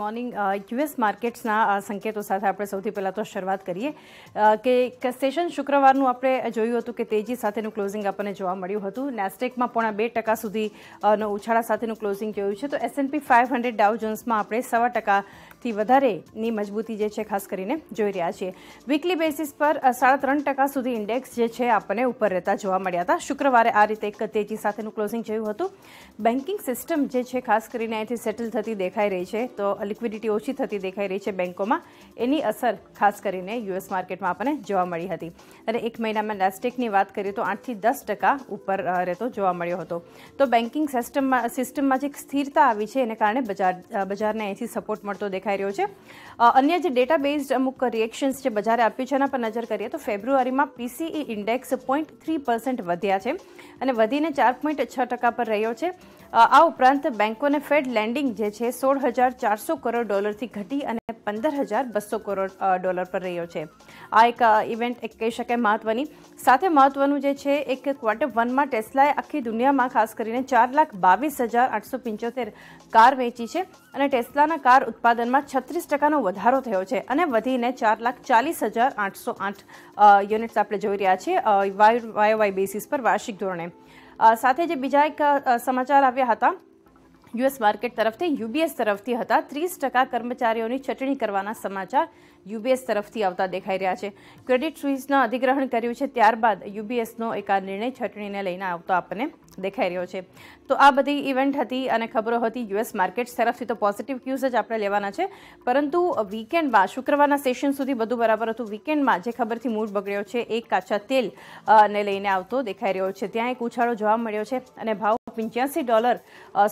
morning US માર્કેટ્સના સંકેતો સાથે આપણે સૌથી પહેલાં તો શરૂઆત કરીએ uh, કે સેશન શુક્રવારનું આપણે જોયું હતું કે તેજી સાથેનું ક્લોઝિંગ આપણને જોવા મળ્યું હતું નેસ્ટેકમાં પોણા બે ટકા સુધીનો ઉછાળા સાથેનું ક્લોઝિંગ જોયું છે તો એસએનપી ફાઇવ હંડ્રેડ ડાઉ જોન્સમાં આપણે સવા ટકાથી વધારેની મજબૂતી જે છે ખાસ કરીને જોઈ રહ્યા છીએ વીકલી બેસિસ પર સાડા ત્રણ ટકા સુધી ઇન્ડેક્સ જે છે આપણને ઉપર રહેતા જોવા મળ્યા હતા શુક્રવારે આ રીતે એક તેજી સાથેનું ક્લોઝિંગ જોયું હતું બેન્કિંગ સિસ્ટમ જે છે ખાસ કરીને અહીંથી સેટલ થતી દેખાઈ રહી છે તો લિક્વિડિટી ઓછી થતી દેખાઈ રહી છે બેન્કોમાં એની અસર ખાસ કરીને યુએસ માર્કેટમાં આપણને જોવા મળી હતી અને એક મહિનામાં નાસ્ટેકની વાત કરીએ તો આઠથી દસ ટકા ઉપર રહેતો જોવા મળ્યો હતો તો બેન્કિંગ સિસ્ટમમાં સિસ્ટમમાં જે સ્થિરતા આવી છે એને કારણે બજાર બજારને અહીંથી સપોર્ટ મળતો દેખાઈ રહ્યો છે અન્ય જે ડેટા બેઝડ અમુક રિએક્શન્સ જે બજારે આપ્યું છે એના પર નજર કરીએ તો ફેબ્રુઆરીમાં PCE index point three percent વધ્યા છે અને વધીને ચાર પોઈન્ટ છ ટકા પર રહ્યો છે આ ઉપરાંત બેન્કોને ફેડ લેન્ડિંગ જે છે સોળ હજાર ચારસો કરોડ ડોલરથી ઘટી અને પંદર હજાર બસો કરોડ ડોલર પર રહ્યો છે આ એક ઇવેન્ટ એક કહી શકાય મહત્ત્વની સાથે મહત્ત્વનું જે છે એક ક્વાર્ટર વનમાં ટેસ્લાએ આખી દુનિયામાં ખાસ કરીને ચાર લાખ બાવીસ હજાર આઠસો પંચોતેર કાર વેચી છે અને ટેસ્લાના કાર ઉત્પાદનમાં છત્રીસ ટકાનો વધારો થયો છે અને વધીને ચાર લાખ ચાલીસ હજાર આઠસો આઠ યુનિટ્સ આપણે જોઈ રહ્યા છીએ વાય વાય બેસિસ પર વાર્ષિક ધોરણે સાથે જે બીજા એક સમાચાર આવ્યા હતા યુએસ માર્કેટ તરફથી યુબીએસ તરફથી હતા ત્રીસ ટકા કર્મચારીઓની છટણી કરવાના સમાચાર યુબીએસ તરફથી આવતા દેખાઈ રહ્યા છે ક્રેડિટ સ્વિસના અધિગ્રહણ કર્યું છે ત્યારબાદ યુબીએસનો એક આ નિર્ણય છટણીને લઈને આવતો આપણને દેખાઈ રહ્યો છે તો આ બધી ઇવેન્ટ હતી અને ખબરો હતી યુએસ માર્કેટ તરફથી તો પોઝિટિવ ક્યુઝ જ આપણે લેવાના છે પરંતુ વીકેન્ડમાં શુક્રવારના સેશન સુધી બધું બરાબર હતું વીકેન્ડમાં જે ખબરથી મૂડ બગડ્યો છે એક કાચા તેલ ને લઈને આવતો દેખાઈ રહ્યો છે ત્યાં એક ઉછાળો જોવા મળ્યો છે અને ભાવ પંચ્યાસી ડોલર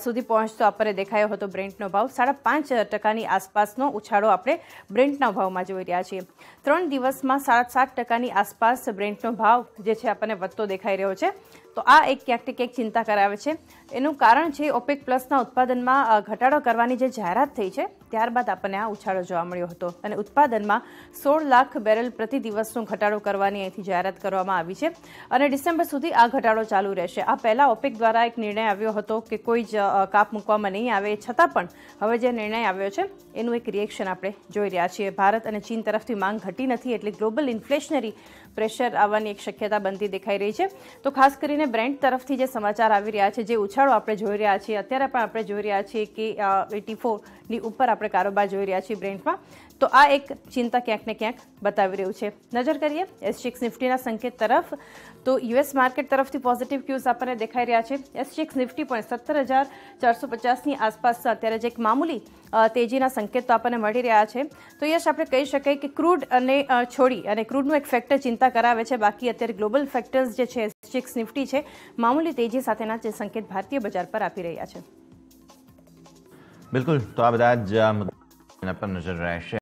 સુધી પહોંચતો આપણે દેખાયો હતો બ્રેન્ટનો ભાવ સાડા પાંચ ટકાની આસપાસનો ઉછાળો આપણે બ્રેન્ટના ભાવમાં જોઈ રહ્યા છીએ ત્રણ દિવસમાં સાત સાત ટકાની આસપાસ બ્રેન્ટનો ભાવ જે છે આપણને વધતો દેખાઈ રહ્યો છે તો આ એક ક્યાંક ક્યાંક ચિંતા કરાવે છે એનું કારણ છે ઓપેક પ્લસના ઉત્પાદનમાં ઘટાડો કરવાની જે જાહેરાત થઈ છે ત્યારબાદ આપણને આ ઉછાળો જોવા મળ્યો હતો અને ઉત્પાદનમાં સોળ લાખ બેરલ પ્રતિ દિવસનો ઘટાડો કરવાની અહીંથી જાહેરાત કરવામાં આવી છે અને ડિસેમ્બર સુધી આ ઘટાડો ચાલુ રહેશે આ પહેલાં ઓપેક દ્વારા એક નિર્ણય નિર્ણય આવ્યો હતો કે કોઈ જ કાપ મૂકવામાં નહીં આવે છતાં પણ હવે જે નિર્ણય આવ્યો છે એનું એક રિએક્શન આપણે જોઈ રહ્યા છીએ ભારત અને ચીન તરફથી માંગ ઘટી નથી એટલે ગ્લોબલ ઇન્ફ્લેશનરી પ્રેશર આવવાની એક શક્યતા બનતી દેખાઈ રહી છે તો ખાસ કરીને બ્રેન્ડ તરફથી જે સમાચાર આવી રહ્યા છે જે ઉછાળો આપણે જોઈ રહ્યા છીએ અત્યારે પણ આપણે જોઈ રહ્યા છીએ કે એટી ફોરની ઉપર આપણે કારોબાર જોઈ રહ્યા છીએ બ્રેન્ડમાં તો આ એક ચિંતા ક્યાંક ને ક્યાંક બતાવી રહ્યું છે નજર કરીએ એસ સિક્સ નિફ્ટીના સંકેત તરફ તો યુએસ માર્કેટ તરફથી પોઝિટિવ ક્યુઝ આપણને દેખાઈ રહ્યા છે એસ સેન્સેક્સ નિફ્ટી પણ સત્તર હજાર ચારસો પચાસની આસપાસ અત્યારે જે એક મામૂલી તેજીના સંકેતો આપણને મળી રહ્યા છે તો યશ આપણે કહી શકાય કે ક્રૂડ અને છોડી અને ક્રૂડનું એક ફેક્ટર ચિંતા કરાવે છે બાકી અત્યારે ગ્લોબલ ફેક્ટર્સ જે છે સેન્સેક્સ નિફ્ટી છે મામૂલી તેજી સાથેના જે સંકેત ભારતીય બજાર પર આપી રહ્યા છે બિલકુલ તો આ બધા જ પર નજર રહેશે